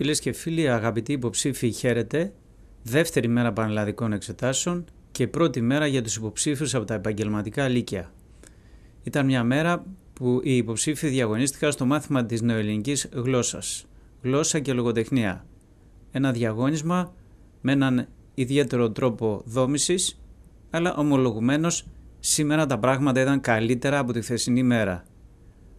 Φίλες και φίλοι, αγαπητοί υποψήφοι, χαίρετε. Δεύτερη μέρα πανελλαδικών εξετάσεων και πρώτη μέρα για τους υποψήφιους από τα επαγγελματικά λύκεια. Ήταν μια μέρα που οι υποψήφοι διαγωνίστηκαν στο μάθημα της νεοελληνικής γλώσσας. Γλώσσα και λογοτεχνία. Ένα διαγώνισμα με έναν ιδιαίτερο τρόπο δόμησης, αλλά ομολογουμένως σήμερα τα πράγματα ήταν καλύτερα από τη χθεσινή μέρα.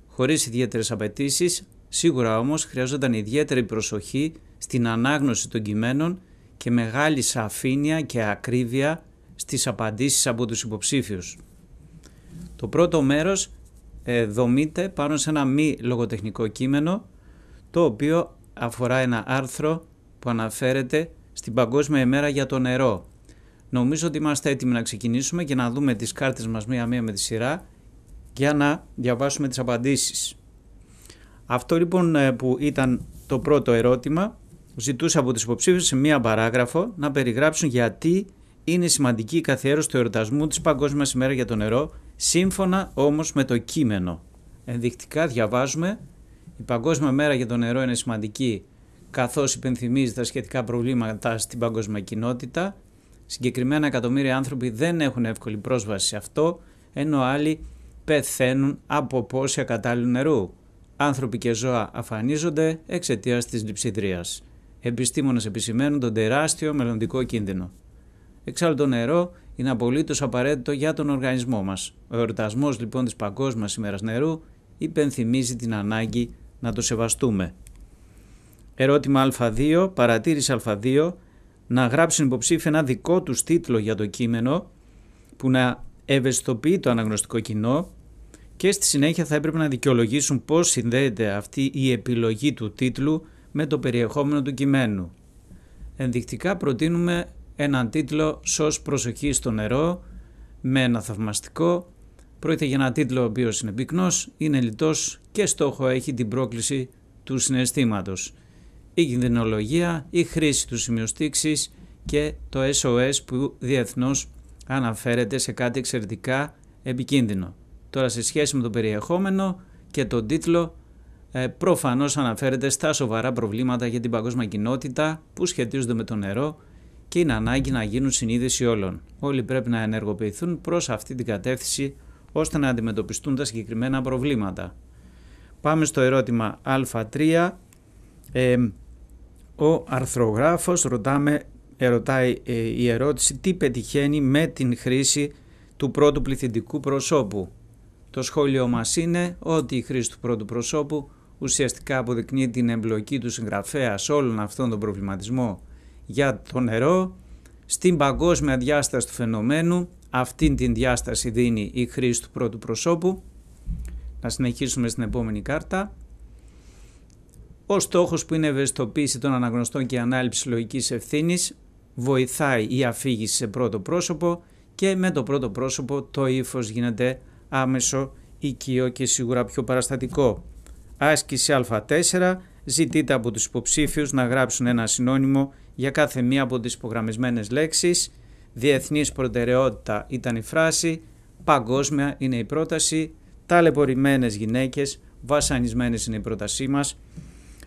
Χωρίς ιδιαίτερες απαιτήσεις, Σίγουρα όμως χρειάζονταν ιδιαίτερη προσοχή στην ανάγνωση των κειμένων και μεγάλη σαφήνεια και ακρίβεια στις απαντήσεις από τους υποψήφιους. Το πρώτο μέρος ε, δομείται πάνω σε ένα μη λογοτεχνικό κείμενο το οποίο αφορά ένα άρθρο που αναφέρεται στην Παγκόσμια ημέρα για το νερό. Νομίζω ότι είμαστε έτοιμοι να ξεκινήσουμε και να δούμε τις κάρτες μας μία-μία με τη σειρά για να διαβάσουμε τις απαντήσεις. Αυτό λοιπόν ε, που ήταν το πρώτο ερώτημα ζητούσα από τις υποψήφιους σε μία παράγραφο να περιγράψουν γιατί είναι σημαντική η καθιέρωση του εορτασμού της Παγκόσμιας ημέρας για το νερό σύμφωνα όμως με το κείμενο. Ενδεικτικά διαβάζουμε η Παγκόσμια μέρα για το νερό είναι σημαντική καθώς υπενθυμίζει τα σχετικά προβλήματα στην παγκόσμια κοινότητα. Συγκεκριμένα εκατομμύρια άνθρωποι δεν έχουν εύκολη πρόσβαση σε αυτό, ενώ άλλοι πεθαίνουν από πόσια κατάλληλου νερού. Άνθρωποι και ζώα αφανίζονται εξαιτίας της λειψιδρίας. Επιστήμονες επισημαίνουν τον τεράστιο μελλοντικό κίνδυνο. Εξάλλου το νερό είναι απολύτως απαραίτητο για τον οργανισμό μας. Ο εορτασμός λοιπόν της Παγκόσμιας ημέρας νερού υπενθυμίζει την ανάγκη να το σεβαστούμε. Ερώτημα Α2, παρατήρηση Α2, να γράψουν υποψήφια ένα δικό τους τίτλο για το κείμενο που να ευαισθητοποιεί το αναγνωστικό κοινό και στη συνέχεια θα έπρεπε να δικαιολογήσουν πώς συνδέεται αυτή η επιλογή του τίτλου με το περιεχόμενο του κειμένου. Ενδεικτικά προτείνουμε έναν τίτλο «Σως προσοχή στο νερό» με ένα θαυμαστικό. Πρόκειται για ένα τίτλο ο οποίος είναι πυκνός, είναι λιτός και στόχο έχει την πρόκληση του συναισθήματος. Η κινδυνολογία, η χρήση του σημειοστήξης και το SOS που διεθνώς αναφέρεται σε κάτι εξαιρετικά επικίνδυνο. Τώρα σε σχέση με το περιεχόμενο και τον τίτλο ε, προφανώς αναφέρεται στα σοβαρά προβλήματα για την παγκόσμια κοινότητα που σχετίζονται με το νερό και είναι ανάγκη να γίνουν συνείδηση όλων. Όλοι πρέπει να ενεργοποιηθούν προς αυτή την κατεύθυνση ώστε να αντιμετωπιστούν τα συγκεκριμένα προβλήματα. Πάμε στο ερώτημα α3. Ε, ο αρθρογράφος ρωτάμε, ε, ρωτάει ε, η ερώτηση τι πετυχαίνει με την χρήση του πρώτου πληθυντικού προσώπου. Το σχόλιο μας είναι ότι η χρήση του πρώτου προσώπου ουσιαστικά αποδεικνύει την εμπλοκή του συγγραφέα σε όλον αυτόν τον προβληματισμό για το νερό, στην παγκόσμια διάσταση του φαινομένου, αυτήν την διάσταση δίνει η χρήση του πρώτου προσώπου. Να συνεχίσουμε στην επόμενη κάρτα. Ο στόχος που είναι ευαισθητοποίηση των αναγνωστών και η ανάληψη λογικής ευθύνης βοηθάει η αφήγηση σε πρώτο πρόσωπο και με το πρώτο πρόσωπο το ύφος γίνεται άμεσο, οικείο και σίγουρα πιο παραστατικό. Άσκηση Α4 ζητείται από τους υποψήφιους να γράψουν ένα συνώνυμο για κάθε μία από τις υπογραμμισμένες λέξεις. Διεθνής προτεραιότητα ήταν η φράση, παγκόσμια είναι η πρόταση, ταλαιπωρημένες γυναίκες, βασανισμένες είναι η πρότασή μας.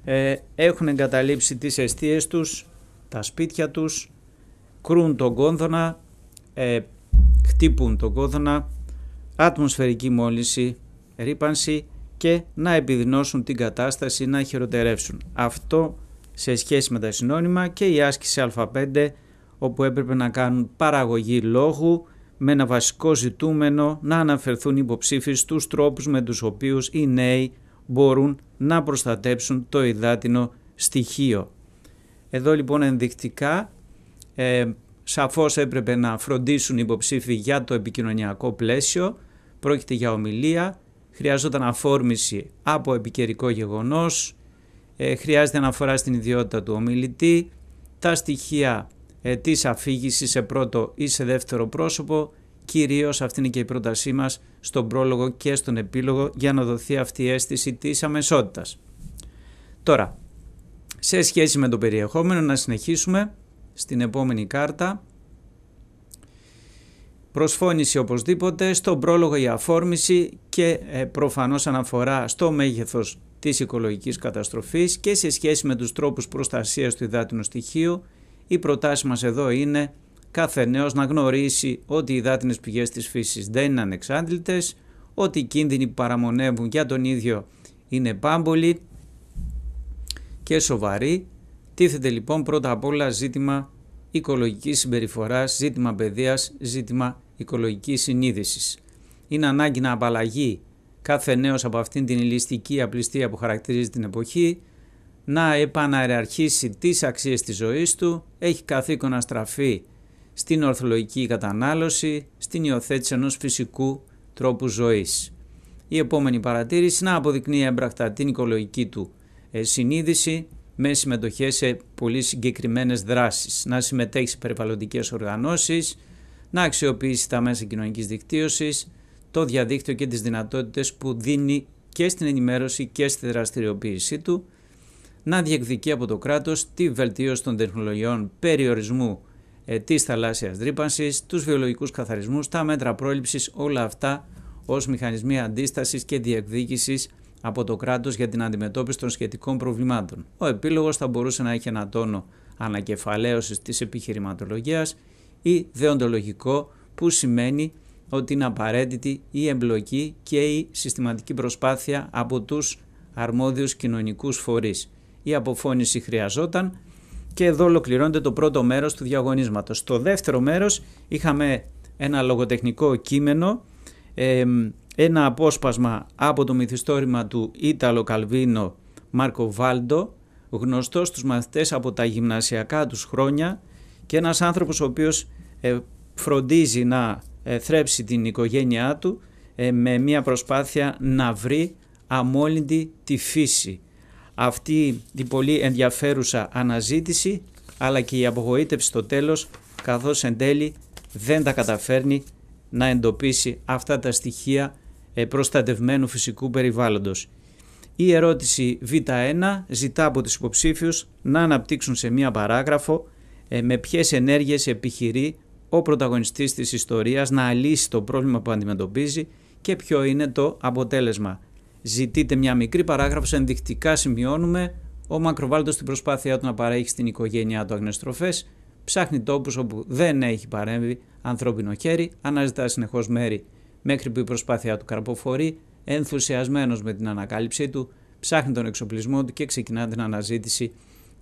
Ε, έχουν εγκαταλείψει τις αιστείες τους, τα σπίτια τους, κρούν τον κόδωνα, ε, χτύπουν τον ατμοσφαιρική μόλυνση, ρήπανση και να επιδεινώσουν την κατάσταση να χειροτερεύσουν. Αυτό σε σχέση με τα συνώνυμα και η άσκηση α5 όπου έπρεπε να κάνουν παραγωγή λόγου με ένα βασικό ζητούμενο να αναφερθούν υποψήφοι στους τρόπους με τους οποίους οι νέοι μπορούν να προστατέψουν το υδάτινο στοιχείο. Εδώ λοιπόν ενδεικτικά ε, σαφώς έπρεπε να φροντίσουν για το επικοινωνιακό πλαίσιο πρόκειται για ομιλία, χρειαζόταν αφόρμηση από επικαιρικό γεγονός, ε, χρειάζεται αναφορά στην ιδιότητα του ομιλητή, τα στοιχεία ε, της αφήγησης σε πρώτο ή σε δεύτερο πρόσωπο, κυρίως αυτή είναι και η πρότασή μας στον πρόλογο και στον επίλογο για να δοθεί αυτή η αίσθηση της αμεσότητας. Τώρα, σε σχέση με το περιεχόμενο να συνεχίσουμε στην επόμενη κάρτα Προσφώνηση οπωσδήποτε στον πρόλογο για αφόρμηση και ε, προφανώς αναφορά στο μέγεθος της οικολογικής καταστροφής και σε σχέση με τους τρόπους προστασίας του υδάτινου στοιχείου. Η προτάση μας εδώ είναι κάθε νέος να γνωρίσει ότι οι υδάτινες πηγές της φύσης δεν είναι ανεξάντλητες, ότι οι κίνδυνοι παραμονεύουν για τον ίδιο είναι πάμπολοι και σοβαροί. Τίθεται λοιπόν πρώτα απ' όλα ζήτημα Οικολογική συμπεριφοράς, ζήτημα παιδείας, ζήτημα οικολογικής συνείδησης. Είναι ανάγκη να απαλλαγεί κάθε νέος από αυτήν την ηλιστική απληστία που χαρακτηρίζει την εποχή, να επαναεραρχήσει τις αξίες της ζωής του, έχει καθήκον να στραφεί στην ορθολογική κατανάλωση, στην υιοθέτηση ενός φυσικού τρόπου ζωής. Η επόμενη παρατήρηση να αποδεικνύει έμπρακτα την οικολογική του ε, συνείδηση, με συμμετοχές σε πολύ συγκεκριμένες δράσεις. Να συμμετέχει σε περιβαλλοντικές οργανώσεις, να αξιοποιήσει τα μέσα κοινωνικής δικτύωσης, το διαδίκτυο και τις δυνατότητες που δίνει και στην ενημέρωση και στη δραστηριοποίησή του, να διεκδικεί από το κράτος τη βελτίωση των τεχνολογιών περιορισμού τη ε, της θαλάσσιας του τους βιολογικούς καθαρισμούς, τα μέτρα πρόληψης, όλα αυτά ως μηχανισμοί αντίστασης και διεκδίκησης από το κράτος για την αντιμετώπιση των σχετικών προβλημάτων. Ο επίλογος θα μπορούσε να έχει ένα τόνο ανακεφαλαίωσης της επιχειρηματολογίας ή δεοντολογικό, που σημαίνει ότι είναι απαραίτητη η εμπλοκή και η συστηματική προσπάθεια από τους αρμόδιους κοινωνικούς φορείς. Η αποφώνηση χρειαζόταν και εδώ ολοκληρώνεται το πρώτο μέρος του διαγωνίσματος. Στο δεύτερο μέρος είχαμε ένα λογοτεχνικό κείμενο ένα απόσπασμα από το μυθιστόρημα του Ίταλο Καλβίνο Μάρκο Βάλντο, γνωστός στους μαθητές από τα γυμνασιακά τους χρόνια και ένας άνθρωπος ο οποίος ε, φροντίζει να ε, θρέψει την οικογένειά του ε, με μια προσπάθεια να βρει αμόλυντη τη φύση. Αυτή η πολύ ενδιαφέρουσα αναζήτηση αλλά και η απογοήτευση στο τέλος καθώς εν τέλει δεν τα καταφέρνει να εντοπίσει αυτά τα στοιχεία ε, προστατευμένου φυσικού περιβάλλοντος. Η ερώτηση Β1 ζητά από τους υποψήφιους να αναπτύξουν σε μία παράγραφο ε, με ποιες ενέργειες επιχειρεί ο πρωταγωνιστής της ιστορίας να λύσει το πρόβλημα που αντιμετωπίζει και ποιο είναι το αποτέλεσμα. Ζητείτε μια μικρή παράγραφος, ενδεικτικά σημειώνουμε ο Μακροβάλλοντος στην προσπάθειά του να παρέχει στην οικογένειά του αγνεστροφές, ψάχνει τόπους όπου δεν έχει παρέμβει ανθρώπινο χέρι, αναζητά συνεχώς μέρη μέχρι που η προσπάθειά του καρποφορεί, ενθουσιασμένος με την ανακάλυψή του, ψάχνει τον εξοπλισμό του και ξεκινά την αναζήτηση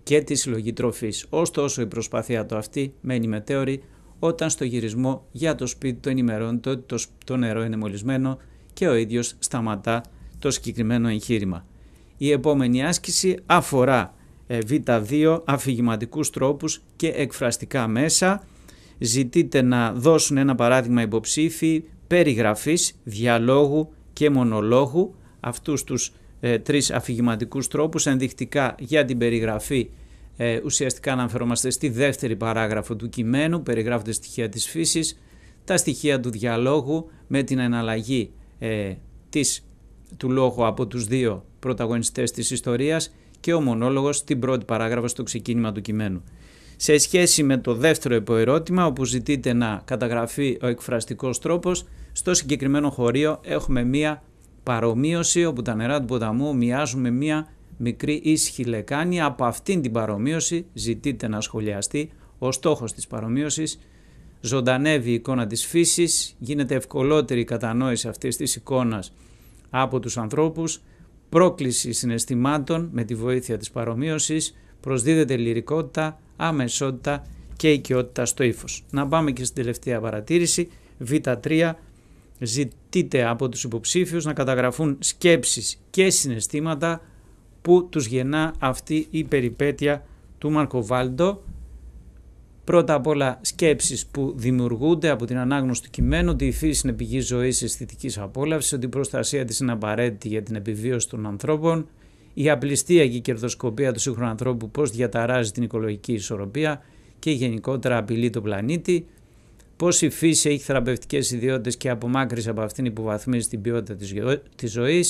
και τη συλλογή τροφής. Ωστόσο η προσπάθειά του αυτή μένει μετέωρη όταν στο γυρισμό για το σπίτι του ενημερώνεται ότι το, νερό είναι μολυσμένο και ο ίδιος σταματά το συγκεκριμένο εγχείρημα. Η επόμενη άσκηση αφορά ε, β2 αφηγηματικούς τρόπους και εκφραστικά μέσα. Ζητείτε να δώσουν ένα παράδειγμα υποψήφοι περιγραφής, διαλόγου και μονολόγου, αυτούς τους ε, τρεις αφηγηματικούς τρόπους ενδεικτικά για την περιγραφή ε, ουσιαστικά αναφερόμαστε στη δεύτερη παράγραφο του κειμένου, περιγράφονται στοιχεία της φύσης, τα στοιχεία του διαλόγου με την εναλλαγή ε, της, του λόγου από τους δύο πρωταγωνιστές της ιστορίας και ο μονόλογος στην πρώτη παράγραφο στο ξεκίνημα του κειμένου. Σε σχέση με το δεύτερο υποερώτημα όπου ζητείτε να καταγραφεί ο εκφραστικός τρόπος, στο συγκεκριμένο χωρίο έχουμε μία παρομοίωση όπου τα νερά του ποταμού μοιάζουν με μία μικρή ήσυχη λεκάνη. Από αυτήν την παρομοίωση ζητείτε να σχολιαστεί ο στόχος της παρομοίωσης. Ζωντανεύει η εικόνα της φύσης, γίνεται ευκολότερη η κατανόηση αυτής της εικόνας από τους ανθρώπους, πρόκληση συναισθημάτων με τη βοήθεια της παρομοίωσης, προσδίδεται λυρικότητα, αμεσότητα και οικειότητα στο ύφος. Να πάμε και στην τελευταία παρατήρηση, β3, Ζητείτε από τους υποψήφιους να καταγραφούν σκέψεις και συναισθήματα που τους γεννά αυτή η περιπέτεια του Μαρκοβάλντο. Πρώτα απ' όλα σκέψεις που δημιουργούνται από την ανάγνωση του κειμένου ότι η φύση είναι πηγή ζωής αισθητικής απόλαυσης, ότι η προστασία της είναι απαραίτητη για την επιβίωση των ανθρώπων, η απληστία και η κερδοσκοπία του σύγχρονου ανθρώπου πώς διαταράζει την οικολογική ισορροπία και γενικότερα απειλεί τον πλανήτη, Πώ η φύση έχει θεραπευτικές ιδιότητες και απομάκρυνση από αυτήν υποβαθμίζει την ποιότητα της ζωή.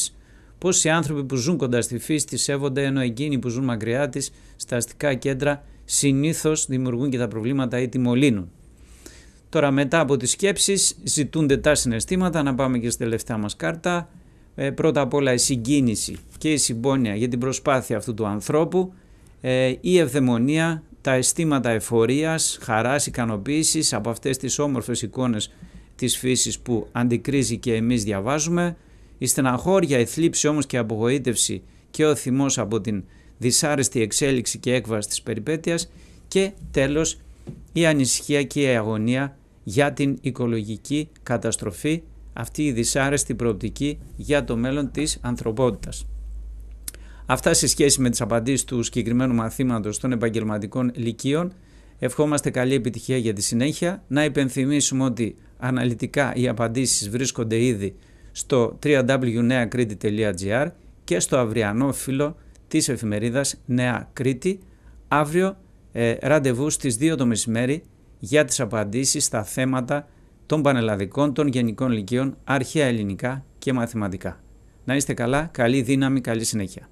Πώ οι άνθρωποι που ζουν κοντά στη φύση της σέβονται, ενώ εκείνοι που ζουν μακριά της, στα αστικά κέντρα, συνήθως δημιουργούν και τα προβλήματα ή τη μολύνουν. Τώρα, μετά από τις σκέψεις, ζητούνται τα συναισθήματα. Να πάμε και στη τελευταία μας κάρτα. Ε, πρώτα απ' όλα η συγκίνηση και η συμπόνια για την προσπάθεια αυτού του ανθρώπου, ε, η ευδαιμονία, τα αισθήματα εφορίας, χαράς, ικανοποίησης από αυτές τις όμορφες εικόνες της φύσης που αντικρίζει και εμείς διαβάζουμε, η στεναχώρια, η θλίψη όμως και η απογοήτευση και ο θυμός από την δυσάρεστη εξέλιξη και έκβαση της περιπέτειας και τέλος η ανησυχία και η αγωνία για την οικολογική καταστροφή, αυτή η δυσάρεστη προοπτική για το μέλλον της ανθρωπότητας. Αυτά σε σχέση με τις απαντήσεις του συγκεκριμένου μαθήματος των επαγγελματικών λυκείων. Ευχόμαστε καλή επιτυχία για τη συνέχεια. Να υπενθυμίσουμε ότι αναλυτικά οι απαντήσεις βρίσκονται ήδη στο www.neacrete.gr και στο αυριανό φύλλο της εφημερίδας Νέα Κρήτη. Αύριο ε, ραντεβού στις 2 το μεσημέρι για τις απαντήσεις στα θέματα των πανελλαδικών, των γενικών λυκείων, αρχαία ελληνικά και μαθηματικά. Να είστε καλά, καλή δύναμη, καλή συνέχεια.